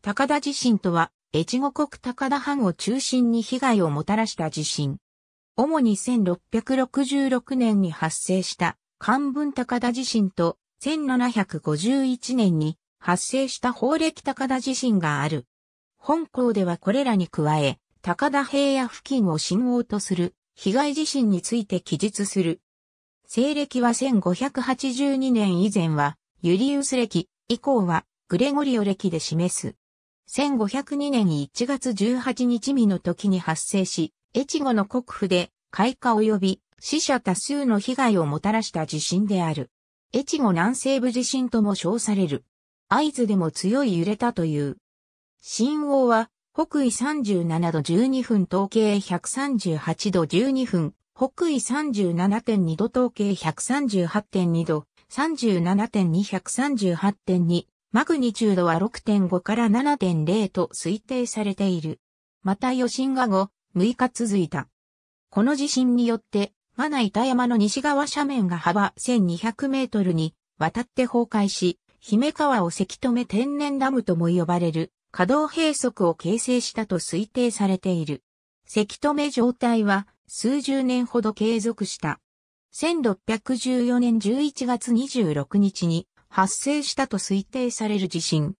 高田地震とは、越後国高田藩を中心に被害をもたらした地震。主に1666年に発生した漢文高田地震と1751年に発生した法暦高田地震がある。本校ではこれらに加え、高田平野付近を信号とする被害地震について記述する。西暦は1582年以前はユリウス暦、以降はグレゴリオ暦で示す。1502年1月18日未の時に発生し、越後の国府で開花及び死者多数の被害をもたらした地震である。越後南西部地震とも称される。合図でも強い揺れたという。震央は北緯37度12分統計138度12分、北緯37.2度統計138.2度、37.238.2マグニチュードは6.5から7.0と推定されている。また余震が後、6日続いた。この地震によって、マナ板山の西側斜面が幅1200メートルに渡って崩壊し、姫川をせき止め天然ダムとも呼ばれる可動閉塞を形成したと推定されている。せき止め状態は数十年ほど継続した。1614年11月26日に発生したと推定される地震。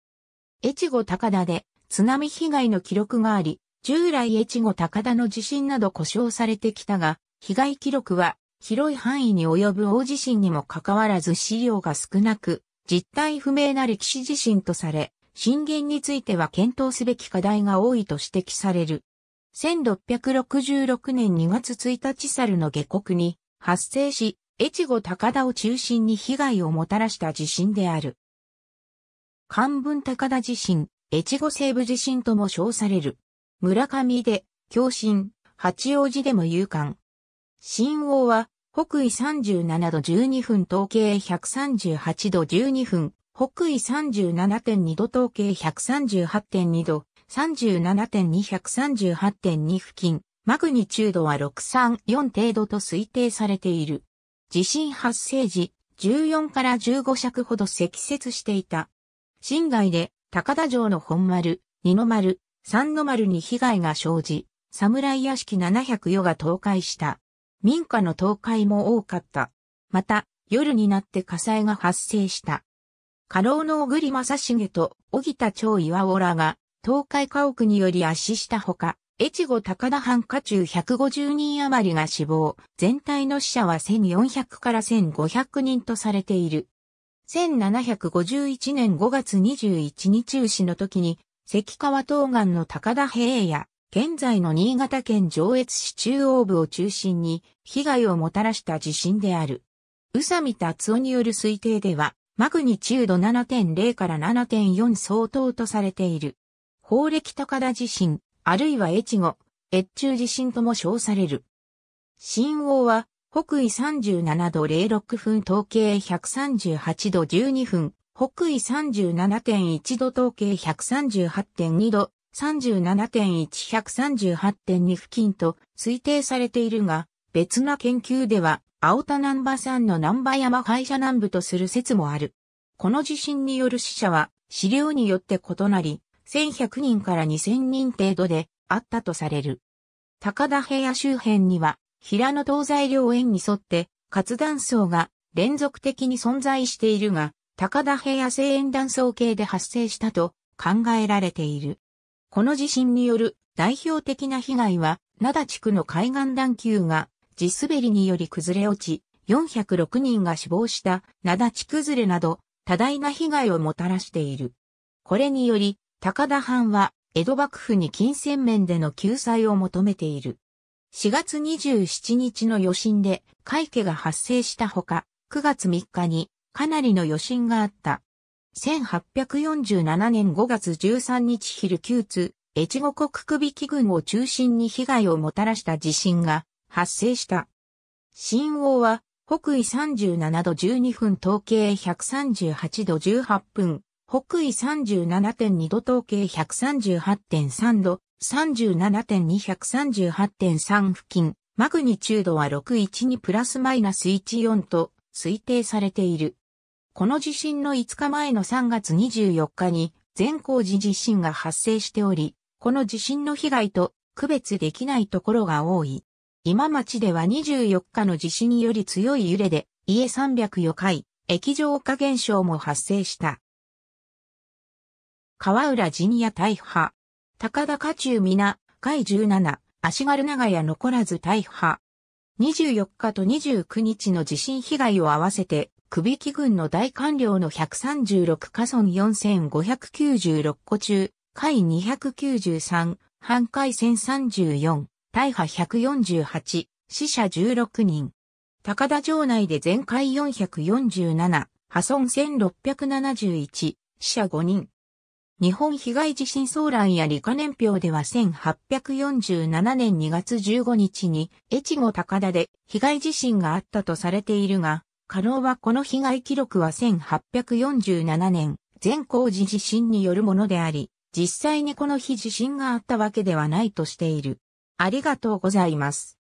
越後高田で津波被害の記録があり、従来越後高田の地震など故障されてきたが、被害記録は広い範囲に及ぶ大地震にもかかわらず資料が少なく、実態不明な歴史地震とされ、震源については検討すべき課題が多いと指摘される。1666年2月1日猿の下国に発生し、越後高田を中心に被害をもたらした地震である。漢文高田地震、越後西部地震とも称される。村上で、共振、八王子でも勇敢。新王は、北緯37度12分統計138度12分、北緯37.2度統計138.2度、37.238.2付近、マグニチュードは634程度と推定されている。地震発生時、14から15尺ほど積雪していた。新街で高田城の本丸、二の丸、三の丸に被害が生じ、侍屋敷700余が倒壊した。民家の倒壊も多かった。また、夜になって火災が発生した。過労の小栗正重と小木田町岩尾らが、倒壊家屋により圧死したほか、越後高田藩家中150人余りが死亡、全体の死者は1400から1500人とされている。1751年5月21日牛の時に、関川東岸の高田平野、現在の新潟県上越市中央部を中心に被害をもたらした地震である。宇佐美達夫による推定では、マグニチュード7.0から7.4相当とされている。法暦高田地震、あるいは越後、越中地震とも称される。震央は、北緯37度06分統計138度12分、北緯37.1度統計138.2度、37.1138.2付近と推定されているが、別な研究では、青田南波山の南波山廃車南部とする説もある。この地震による死者は、資料によって異なり、1100人から2000人程度であったとされる。高田平野周辺には、平野東西両縁に沿って活断層が連続的に存在しているが、高田平野西縁断層系で発生したと考えられている。この地震による代表的な被害は、灘地区の海岸段丘が地滑りにより崩れ落ち、406人が死亡した灘地区ずれなど多大な被害をもたらしている。これにより、高田藩は、江戸幕府に金銭面での救済を求めている。4月27日の余震で、会家が発生したほか、9月3日に、かなりの余震があった。1847年5月13日昼旧通、越後国首木群を中心に被害をもたらした地震が発生した。震央は北緯37度12分統計138度18分、北緯37.2度統計138.3度、37.238.3付近、マグニチュードは612プラスマイナス14と推定されている。この地震の5日前の3月24日に全光寺地震が発生しており、この地震の被害と区別できないところが多い。今町では24日の地震により強い揺れで家304回、液状化現象も発生した。川浦陣屋大破。高田家中皆、海17、足軽長屋残らず大破。24日と29日の地震被害を合わせて、首木軍の大官僚の136家村4596個中、海293、半海1034、大破148、死者16人。高田城内で全海447、破損1671、死者5人、日本被害地震騒乱や理科年表では1847年2月15日に越後高田で被害地震があったとされているが、可能はこの被害記録は1847年全工事地震によるものであり、実際にこの日地震があったわけではないとしている。ありがとうございます。